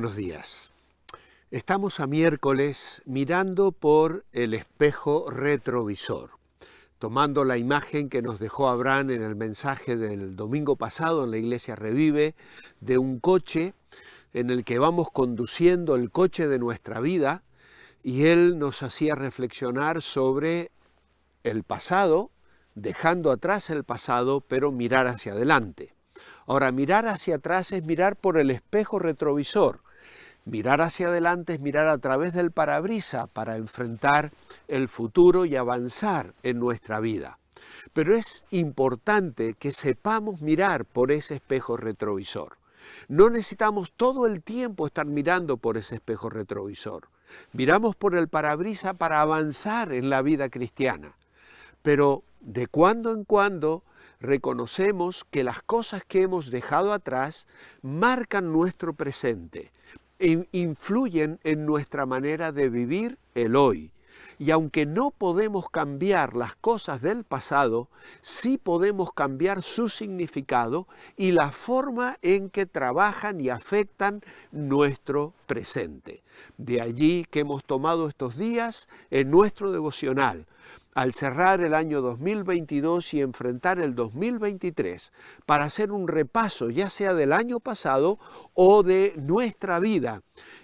buenos días. Estamos a miércoles mirando por el espejo retrovisor, tomando la imagen que nos dejó Abraham en el mensaje del domingo pasado en la iglesia Revive, de un coche en el que vamos conduciendo el coche de nuestra vida y él nos hacía reflexionar sobre el pasado, dejando atrás el pasado, pero mirar hacia adelante. Ahora, mirar hacia atrás es mirar por el espejo retrovisor, Mirar hacia adelante es mirar a través del parabrisa para enfrentar el futuro y avanzar en nuestra vida. Pero es importante que sepamos mirar por ese espejo retrovisor. No necesitamos todo el tiempo estar mirando por ese espejo retrovisor. Miramos por el parabrisa para avanzar en la vida cristiana. Pero de cuando en cuando reconocemos que las cosas que hemos dejado atrás marcan nuestro presente influyen en nuestra manera de vivir el hoy. Y aunque no podemos cambiar las cosas del pasado, sí podemos cambiar su significado y la forma en que trabajan y afectan nuestro presente. De allí que hemos tomado estos días en nuestro devocional al cerrar el año 2022 y enfrentar el 2023 para hacer un repaso ya sea del año pasado o de nuestra vida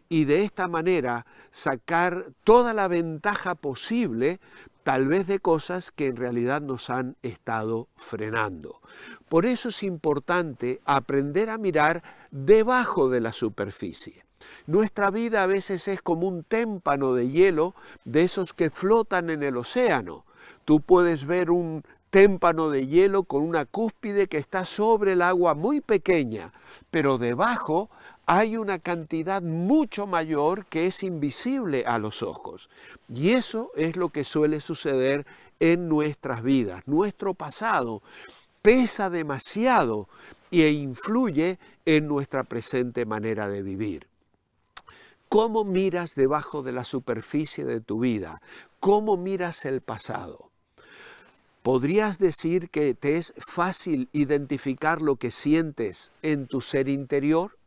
y de esta manera sacar toda la ventaja posible tal vez de cosas que en realidad nos han estado frenando. Por eso es importante aprender a mirar debajo de la superficie. Nuestra vida a veces es como un témpano de hielo de esos que flotan en el océano Tú puedes ver un témpano de hielo con una cúspide que está sobre el agua muy pequeña, pero debajo hay una cantidad mucho mayor que es invisible a los ojos. Y eso es lo que suele suceder en nuestras vidas. Nuestro pasado pesa demasiado e influye en nuestra presente manera de vivir. ¿Cómo miras debajo de la superficie de tu vida? ¿Cómo miras el pasado? ¿Podrías decir que te es fácil identificar lo que sientes en tu ser interior?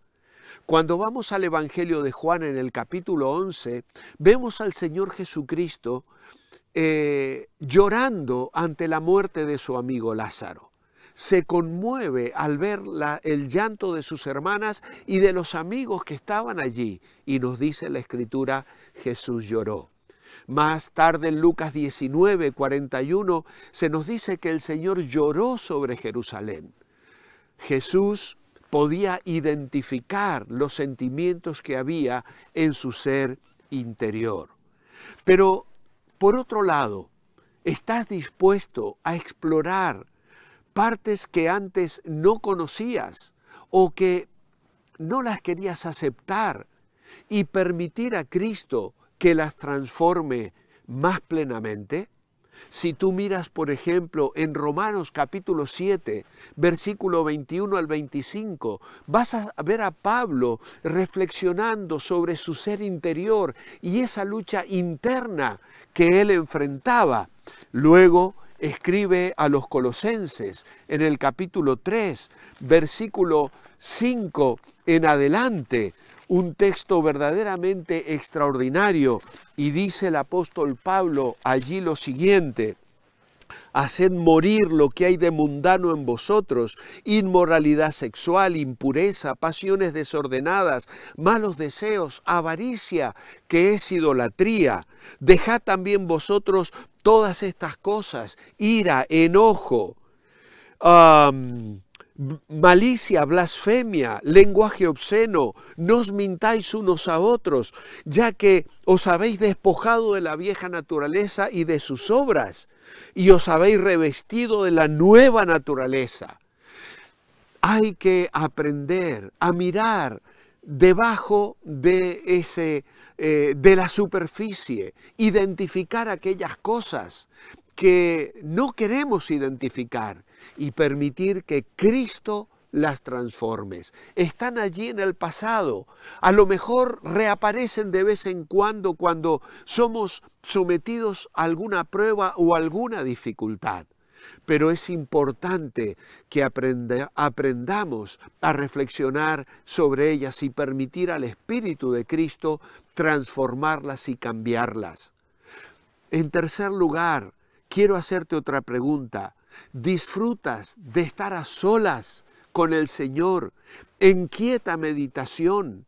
Cuando vamos al Evangelio de Juan en el capítulo 11, vemos al Señor Jesucristo eh, llorando ante la muerte de su amigo Lázaro. Se conmueve al ver el llanto de sus hermanas y de los amigos que estaban allí. Y nos dice la Escritura, Jesús lloró. Más tarde en Lucas 19, 41 se nos dice que el Señor lloró sobre Jerusalén. Jesús podía identificar los sentimientos que había en su ser interior. Pero, por otro lado, ¿estás dispuesto a explorar partes que antes no conocías o que no las querías aceptar y permitir a Cristo que las transforme más plenamente? Si tú miras, por ejemplo, en Romanos capítulo 7, versículo 21 al 25, vas a ver a Pablo reflexionando sobre su ser interior y esa lucha interna que él enfrentaba. Luego escribe a los colosenses en el capítulo 3, versículo 5 en adelante, un texto verdaderamente extraordinario y dice el apóstol Pablo allí lo siguiente. Haced morir lo que hay de mundano en vosotros, inmoralidad sexual, impureza, pasiones desordenadas, malos deseos, avaricia, que es idolatría. Dejad también vosotros todas estas cosas, ira, enojo, malicia, blasfemia, lenguaje obsceno, no os mintáis unos a otros, ya que os habéis despojado de la vieja naturaleza y de sus obras, y os habéis revestido de la nueva naturaleza. Hay que aprender a mirar debajo de ese eh, de la superficie, identificar aquellas cosas que no queremos identificar y permitir que Cristo las transformes. Están allí en el pasado. A lo mejor reaparecen de vez en cuando cuando somos sometidos a alguna prueba o alguna dificultad. Pero es importante que aprendamos a reflexionar sobre ellas y permitir al Espíritu de Cristo transformarlas y cambiarlas. En tercer lugar, quiero hacerte otra pregunta. Disfrutas de estar a solas con el Señor, en quieta meditación,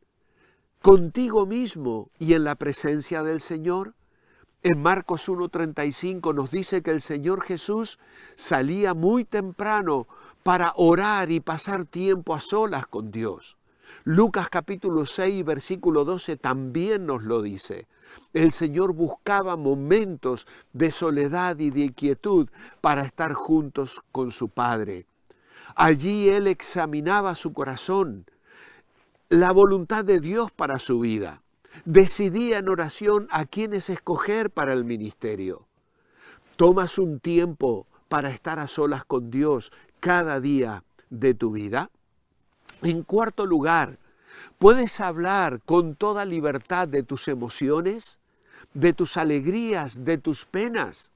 contigo mismo y en la presencia del Señor. En Marcos 1.35 nos dice que el Señor Jesús salía muy temprano para orar y pasar tiempo a solas con Dios. Lucas capítulo 6, versículo 12 también nos lo dice. El Señor buscaba momentos de soledad y de quietud para estar juntos con su Padre. Allí Él examinaba su corazón, la voluntad de Dios para su vida. Decidía en oración a quienes escoger para el ministerio. ¿Tomas un tiempo para estar a solas con Dios cada día de tu vida? En cuarto lugar, ¿Puedes hablar con toda libertad de tus emociones, de tus alegrías, de tus penas?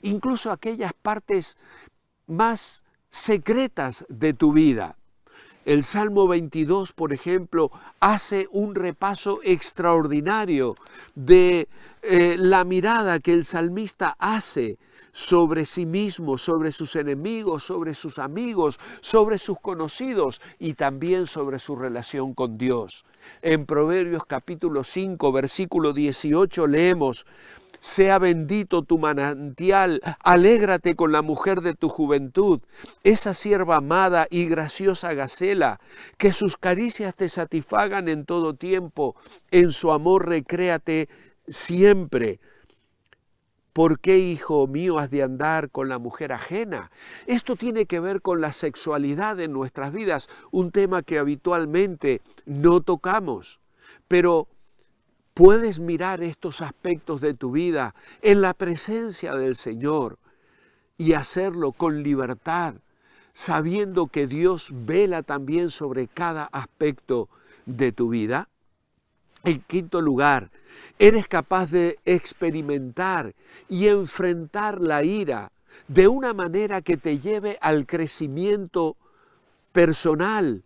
Incluso aquellas partes más secretas de tu vida. El Salmo 22, por ejemplo, hace un repaso extraordinario de eh, la mirada que el salmista hace sobre sí mismo, sobre sus enemigos, sobre sus amigos, sobre sus conocidos y también sobre su relación con Dios. En Proverbios capítulo 5, versículo 18 leemos, sea bendito tu manantial, alégrate con la mujer de tu juventud, esa sierva amada y graciosa Gacela, que sus caricias te satisfagan en todo tiempo, en su amor recréate siempre. ¿Por qué, hijo mío, has de andar con la mujer ajena? Esto tiene que ver con la sexualidad en nuestras vidas, un tema que habitualmente no tocamos. Pero puedes mirar estos aspectos de tu vida en la presencia del Señor y hacerlo con libertad, sabiendo que Dios vela también sobre cada aspecto de tu vida. En quinto lugar, Eres capaz de experimentar y enfrentar la ira de una manera que te lleve al crecimiento personal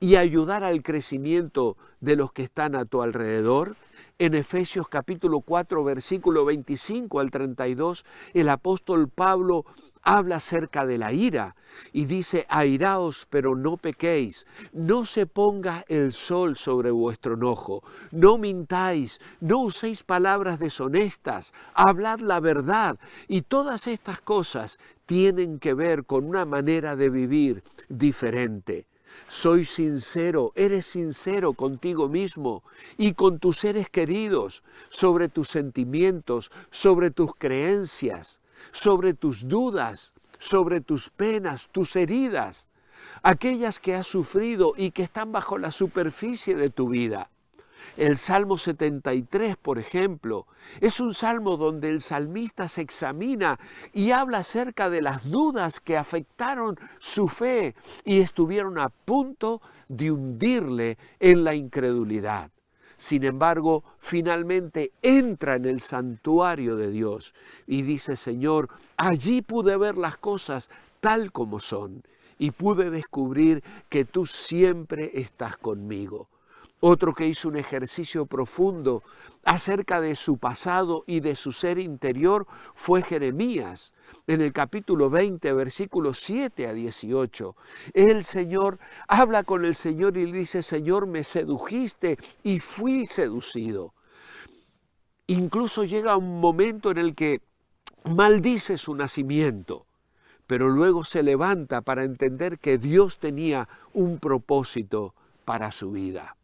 y ayudar al crecimiento de los que están a tu alrededor. En Efesios capítulo 4, versículo 25 al 32, el apóstol Pablo habla acerca de la ira y dice, airaos pero no pequéis, no se ponga el sol sobre vuestro enojo, no mintáis, no uséis palabras deshonestas, hablad la verdad y todas estas cosas tienen que ver con una manera de vivir diferente. Soy sincero, eres sincero contigo mismo y con tus seres queridos, sobre tus sentimientos, sobre tus creencias sobre tus dudas, sobre tus penas, tus heridas, aquellas que has sufrido y que están bajo la superficie de tu vida. El Salmo 73, por ejemplo, es un salmo donde el salmista se examina y habla acerca de las dudas que afectaron su fe y estuvieron a punto de hundirle en la incredulidad sin embargo, finalmente entra en el santuario de Dios y dice, Señor, allí pude ver las cosas tal como son y pude descubrir que tú siempre estás conmigo. Otro que hizo un ejercicio profundo acerca de su pasado y de su ser interior fue Jeremías en el capítulo 20, versículos 7 a 18. El Señor habla con el Señor y le dice, Señor, me sedujiste y fui seducido. Incluso llega un momento en el que maldice su nacimiento, pero luego se levanta para entender que Dios tenía un propósito para su vida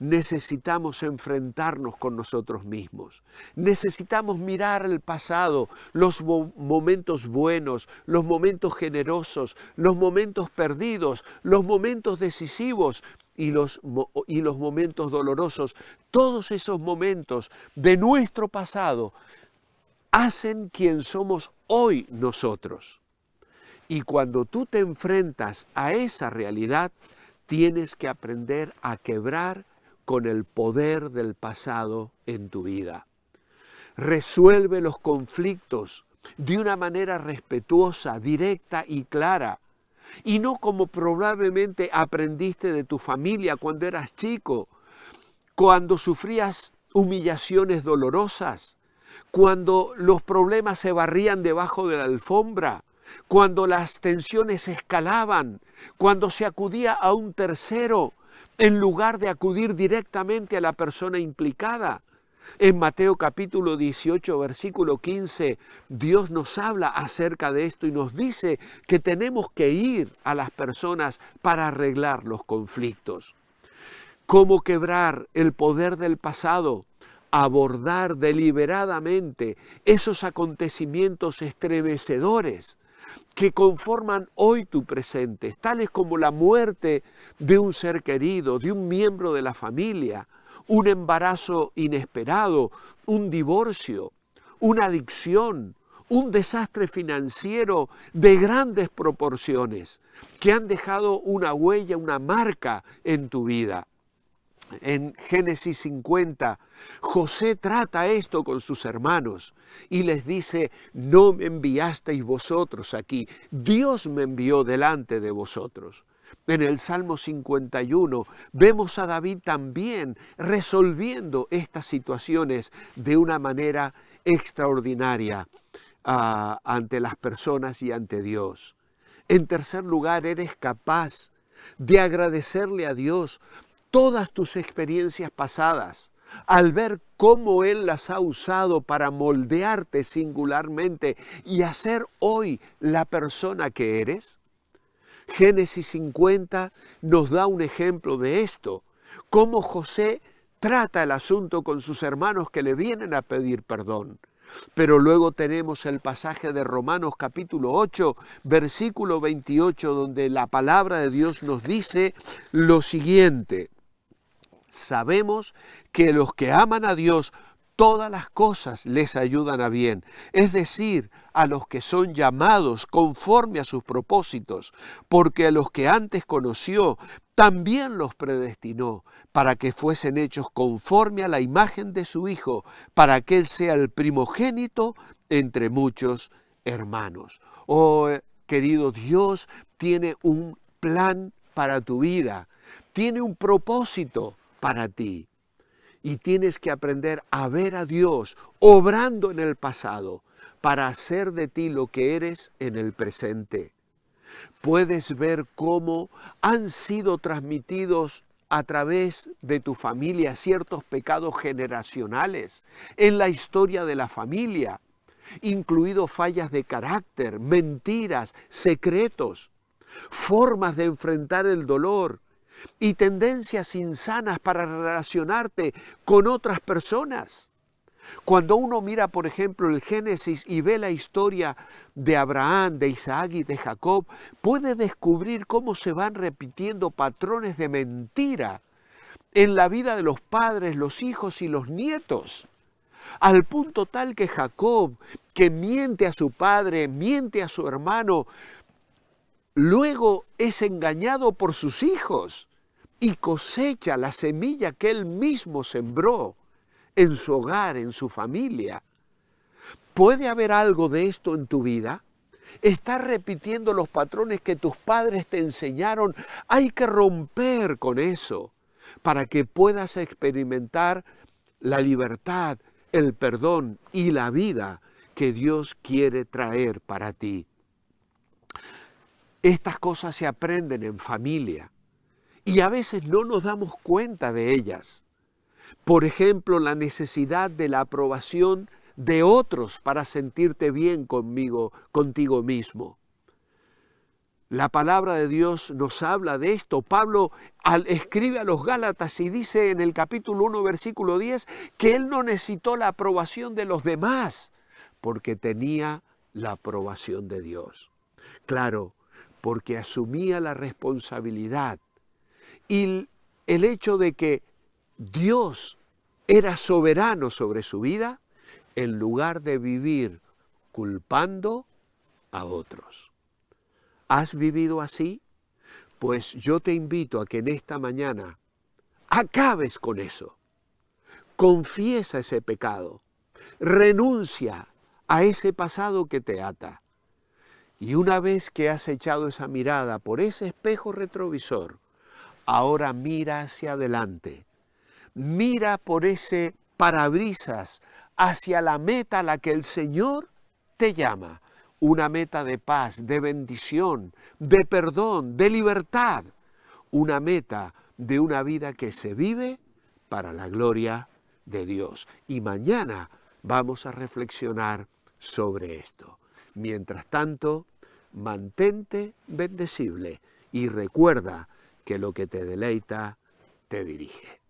necesitamos enfrentarnos con nosotros mismos. Necesitamos mirar el pasado, los momentos buenos, los momentos generosos, los momentos perdidos, los momentos decisivos y los, y los momentos dolorosos. Todos esos momentos de nuestro pasado hacen quien somos hoy nosotros. Y cuando tú te enfrentas a esa realidad, tienes que aprender a quebrar con el poder del pasado en tu vida. Resuelve los conflictos de una manera respetuosa, directa y clara, y no como probablemente aprendiste de tu familia cuando eras chico, cuando sufrías humillaciones dolorosas, cuando los problemas se barrían debajo de la alfombra, cuando las tensiones escalaban, cuando se acudía a un tercero, en lugar de acudir directamente a la persona implicada. En Mateo capítulo 18, versículo 15, Dios nos habla acerca de esto y nos dice que tenemos que ir a las personas para arreglar los conflictos. ¿Cómo quebrar el poder del pasado? Abordar deliberadamente esos acontecimientos estremecedores que conforman hoy tu presente, tales como la muerte de un ser querido, de un miembro de la familia, un embarazo inesperado, un divorcio, una adicción, un desastre financiero de grandes proporciones que han dejado una huella, una marca en tu vida en Génesis 50, José trata esto con sus hermanos y les dice, no me enviasteis vosotros aquí, Dios me envió delante de vosotros. En el Salmo 51 vemos a David también resolviendo estas situaciones de una manera extraordinaria ah, ante las personas y ante Dios. En tercer lugar, eres capaz de agradecerle a Dios todas tus experiencias pasadas, al ver cómo Él las ha usado para moldearte singularmente y hacer hoy la persona que eres? Génesis 50 nos da un ejemplo de esto, cómo José trata el asunto con sus hermanos que le vienen a pedir perdón. Pero luego tenemos el pasaje de Romanos capítulo 8, versículo 28, donde la palabra de Dios nos dice lo siguiente sabemos que los que aman a Dios, todas las cosas les ayudan a bien, es decir, a los que son llamados conforme a sus propósitos, porque a los que antes conoció, también los predestinó para que fuesen hechos conforme a la imagen de su Hijo, para que Él sea el primogénito entre muchos hermanos. Oh, querido Dios, tiene un plan para tu vida, tiene un propósito para ti. Y tienes que aprender a ver a Dios obrando en el pasado para hacer de ti lo que eres en el presente. Puedes ver cómo han sido transmitidos a través de tu familia ciertos pecados generacionales en la historia de la familia, incluido fallas de carácter, mentiras, secretos, formas de enfrentar el dolor, y tendencias insanas para relacionarte con otras personas. Cuando uno mira, por ejemplo, el Génesis y ve la historia de Abraham, de Isaac y de Jacob, puede descubrir cómo se van repitiendo patrones de mentira en la vida de los padres, los hijos y los nietos. Al punto tal que Jacob, que miente a su padre, miente a su hermano, luego es engañado por sus hijos y cosecha la semilla que él mismo sembró en su hogar, en su familia. ¿Puede haber algo de esto en tu vida? Estás repitiendo los patrones que tus padres te enseñaron. Hay que romper con eso para que puedas experimentar la libertad, el perdón y la vida que Dios quiere traer para ti. Estas cosas se aprenden en familia y a veces no nos damos cuenta de ellas. Por ejemplo, la necesidad de la aprobación de otros para sentirte bien conmigo, contigo mismo. La palabra de Dios nos habla de esto. Pablo al, escribe a los Gálatas y dice en el capítulo 1, versículo 10, que él no necesitó la aprobación de los demás, porque tenía la aprobación de Dios. Claro, porque asumía la responsabilidad y el hecho de que Dios era soberano sobre su vida, en lugar de vivir culpando a otros. ¿Has vivido así? Pues yo te invito a que en esta mañana acabes con eso. Confiesa ese pecado. Renuncia a ese pasado que te ata. Y una vez que has echado esa mirada por ese espejo retrovisor, ahora mira hacia adelante. Mira por ese parabrisas hacia la meta a la que el Señor te llama. Una meta de paz, de bendición, de perdón, de libertad. Una meta de una vida que se vive para la gloria de Dios. Y mañana vamos a reflexionar sobre esto. Mientras tanto, mantente bendecible y recuerda que lo que te deleita te dirige.